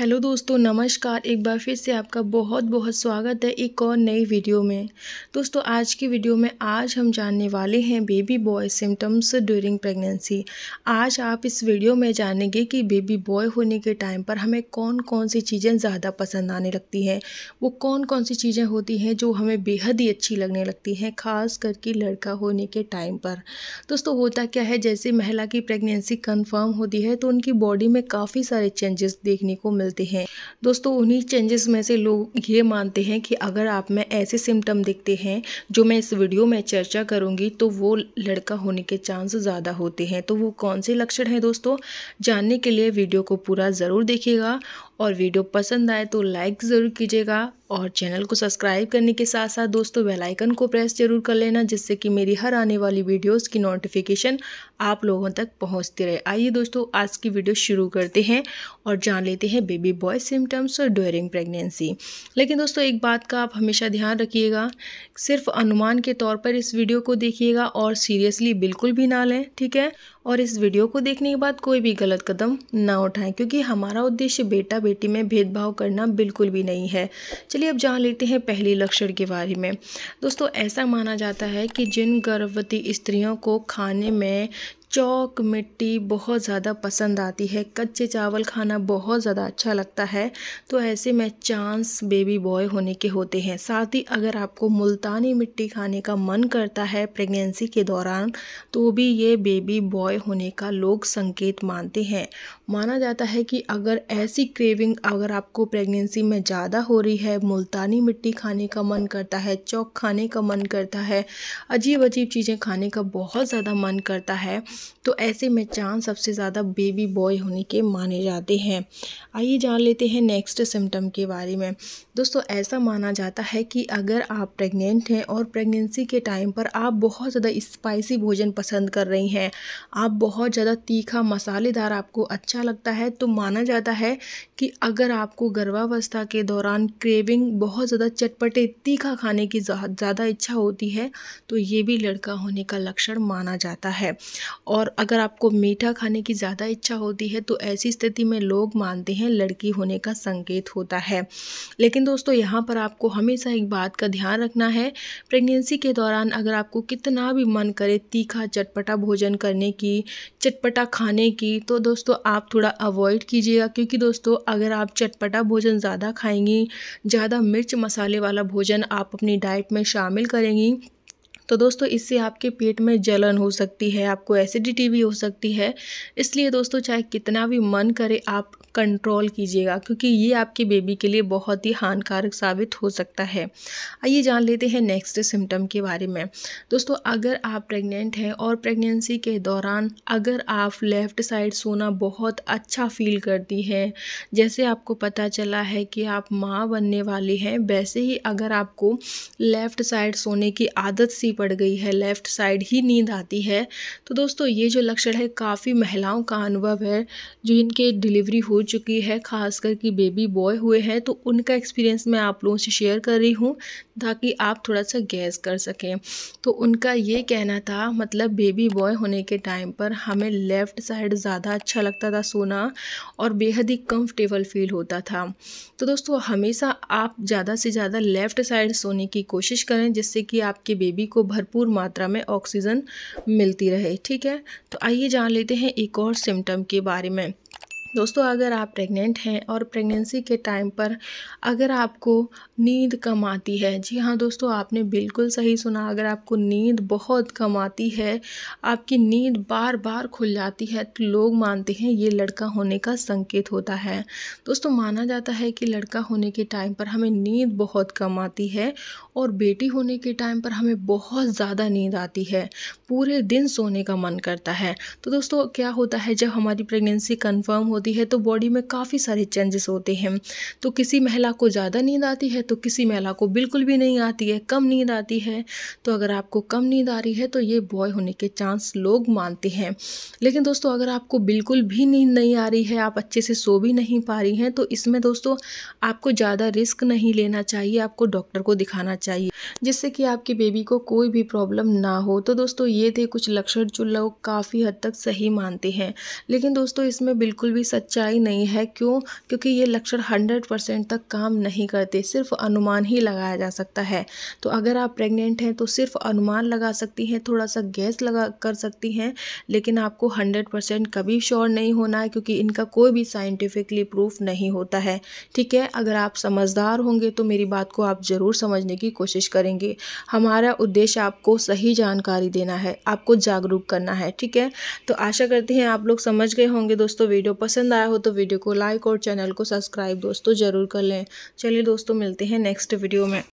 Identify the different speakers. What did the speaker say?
Speaker 1: hello दोस्तों नमस्कार एक बार फिर से आपका बहुत बहुत स्वागत है एक और नई वीडियो में दोस्तों आज की वीडियो में आज हम जानने वाले हैं baby boy symptoms during pregnancy आज आप इस वीडियो में जानेंगे कि बेबी बॉय होने के टाइम पर हमें कौन कौन सी चीज़ें ज़्यादा पसंद आने लगती हैं वो कौन कौन सी चीज़ें होती हैं जो हमें बेहद ही अच्छी लगने लगती हैं ख़ास करके लड़का होने के टाइम पर दोस्तों होता क्या है जैसे महिला की प्रेगनेंसी कन्फर्म होती है तो उनकी बॉडी में काफ़ी सारे चेंजेस देखने को मिल निकलते हैं दोस्तों उन्हीं चेंजेस में से लोग ये मानते हैं कि अगर आप में ऐसे सिम्टम दिखते हैं जो मैं इस वीडियो में चर्चा करूंगी तो वो लड़का होने के चांस ज़्यादा होते हैं तो वो कौन से लक्षण हैं दोस्तों जानने के लिए वीडियो को पूरा ज़रूर देखिएगा और वीडियो पसंद आए तो लाइक ज़रूर कीजिएगा और चैनल को सब्सक्राइब करने के साथ साथ दोस्तों बेल आइकन को प्रेस जरूर कर लेना जिससे कि मेरी हर आने वाली वीडियोस की नोटिफिकेशन आप लोगों तक पहुंचती रहे आइए दोस्तों आज की वीडियो शुरू करते हैं और जान लेते हैं बेबी बॉय सिम्टम्स और ड्यूरिंग प्रेगनेंसी लेकिन दोस्तों एक बात का आप हमेशा ध्यान रखिएगा सिर्फ अनुमान के तौर पर इस वीडियो को देखिएगा और सीरियसली बिल्कुल भी ना लें ठीक है और इस वीडियो को देखने के बाद कोई भी गलत कदम ना उठाएं क्योंकि हमारा उद्देश्य बेटा बेटी में भेदभाव करना बिल्कुल भी नहीं है चलिए अब जान लेते हैं पहली लक्षण के बारे में दोस्तों ऐसा माना जाता है कि जिन गर्भवती स्त्रियों को खाने में चौक मिट्टी बहुत ज़्यादा पसंद आती है कच्चे चावल खाना बहुत ज़्यादा अच्छा लगता है तो ऐसे में चांस बेबी बॉय होने के होते हैं साथ ही अगर आपको मुल्तानी मिट्टी खाने का मन करता है प्रेगनेंसी के दौरान तो भी ये बेबी बॉय होने का लोग संकेत मानते हैं माना जाता है कि अगर ऐसी क्रेविंग अगर आपको प्रेगनेंसी में ज़्यादा हो रही है मुल्तानी मिट्टी खाने का मन करता है चौक खाने का मन करता है अजीब अजीब चीज़ें खाने का बहुत ज़्यादा मन करता है तो ऐसे में चांद सबसे ज़्यादा बेबी बॉय होने के माने जाते हैं आइए जान लेते हैं नेक्स्ट सिम्टम के बारे में दोस्तों ऐसा माना जाता है कि अगर आप प्रेगनेंट हैं और प्रेगनेंसी के टाइम पर आप बहुत ज़्यादा स्पाइसी भोजन पसंद कर रही हैं आप बहुत ज़्यादा तीखा मसालेदार आपको अच्छा अच्छा लगता है तो माना जाता है कि अगर आपको गर्भावस्था के दौरान क्रेविंग बहुत ज़्यादा चटपटे तीखा खाने की ज़्यादा इच्छा होती है तो ये भी लड़का होने का लक्षण माना जाता है और अगर आपको मीठा खाने की ज़्यादा इच्छा होती है तो ऐसी स्थिति में लोग मानते हैं लड़की होने का संकेत होता है लेकिन दोस्तों यहाँ पर आपको हमेशा एक बात का ध्यान रखना है प्रेगनेंसी के दौरान अगर आपको कितना भी मन करे तीखा चटपटा भोजन करने की चटपटा खाने की तो दोस्तों आप थोड़ा अवॉइड कीजिएगा क्योंकि दोस्तों अगर आप चटपटा भोजन ज़्यादा खाएंगी ज़्यादा मिर्च मसाले वाला भोजन आप अपनी डाइट में शामिल करेंगी तो दोस्तों इससे आपके पेट में जलन हो सकती है आपको एसिडिटी भी हो सकती है इसलिए दोस्तों चाहे कितना भी मन करे आप कंट्रोल कीजिएगा क्योंकि ये आपके बेबी के लिए बहुत ही हानिकारक साबित हो सकता है आइए जान लेते हैं नेक्स्ट सिम्टम के बारे में दोस्तों अगर आप प्रेग्नेंट हैं और प्रेगनेंसी के दौरान अगर आप लेफ़्ट साइड सोना बहुत अच्छा फील करती हैं जैसे आपको पता चला है कि आप माँ बनने वाली हैं वैसे ही अगर आपको लेफ़्ट साइड सोने की आदत सी पड़ गई है लेफ़्ट साइड ही नींद आती है तो दोस्तों ये जो लक्षण है काफ़ी महिलाओं का अनुभव है जो इनके डिलीवरी हो चुकी है ख़ास कर कि बेबी बॉय हुए हैं तो उनका एक्सपीरियंस मैं आप लोगों से शेयर कर रही हूँ ताकि आप थोड़ा सा गैस कर सकें तो उनका ये कहना था मतलब बेबी बॉय होने के टाइम पर हमें लेफ़्ट साइड ज़्यादा अच्छा लगता था सोना और बेहद ही कम्फर्टेबल फील होता था तो दोस्तों हमेशा आप ज़्यादा से ज़्यादा लेफ़्ट साइड सोने की कोशिश करें जिससे कि आपके बेबी को भरपूर मात्रा में ऑक्सीजन मिलती रहे ठीक है तो आइए जान लेते हैं एक और सिम्टम के बारे में दोस्तों अगर आप प्रेग्नेंट हैं और प्रेगनेंसी के टाइम पर अगर आपको नींद कम आती है जी हाँ दोस्तों आपने बिल्कुल सही सुना अगर आपको नींद बहुत कम आती है आपकी नींद बार बार खुल जाती है तो लोग मानते हैं ये लड़का होने का संकेत होता है दोस्तों माना जाता है कि लड़का होने के टाइम पर हमें नींद बहुत कम आती है और बेटी होने के टाइम पर हमें बहुत ज़्यादा नींद आती है पूरे दिन सोने का मन करता है तो दोस्तों क्या होता है जब हमारी प्रेगनेंसी कन्फर्म हो होती है तो बॉडी में काफ़ी सारे चेंजेस होते हैं तो किसी महिला को ज़्यादा नींद आती है तो किसी महिला को बिल्कुल भी नहीं आती है कम नींद आती है तो अगर आपको कम नींद आ रही है तो ये बॉय होने के चांस लोग मानते हैं लेकिन दोस्तों अगर आपको बिल्कुल भी नींद नहीं आ रही है आप अच्छे से सो भी नहीं पा रही हैं तो इसमें दोस्तों आपको ज़्यादा रिस्क नहीं लेना चाहिए आपको डॉक्टर को दिखाना चाहिए जिससे कि आपके बेबी को कोई भी प्रॉब्लम ना हो तो दोस्तों ये थे कुछ लक्षण जो लोग काफ़ी हद तक सही मानते हैं लेकिन दोस्तों इसमें बिल्कुल भी सच्चाई नहीं है क्यों क्योंकि ये लक्षण हंड्रेड परसेंट तक काम नहीं करते सिर्फ अनुमान ही लगाया जा सकता है तो अगर आप प्रेग्नेंट हैं तो सिर्फ अनुमान लगा सकती हैं थोड़ा सा गैस लगा कर सकती हैं लेकिन आपको हंड्रेड परसेंट कभी श्योर नहीं होना है क्योंकि इनका कोई भी साइंटिफिकली प्रूफ नहीं होता है ठीक है अगर आप समझदार होंगे तो मेरी बात को आप ज़रूर समझने की कोशिश करेंगे हमारा उद्देश्य आपको सही जानकारी देना है आपको जागरूक करना है ठीक है तो आशा करते हैं आप लोग समझ गए होंगे दोस्तों वीडियो पसंद पसंद आया हो तो वीडियो को लाइक और चैनल को सब्सक्राइब दोस्तों ज़रूर कर लें चलिए दोस्तों मिलते हैं नेक्स्ट वीडियो में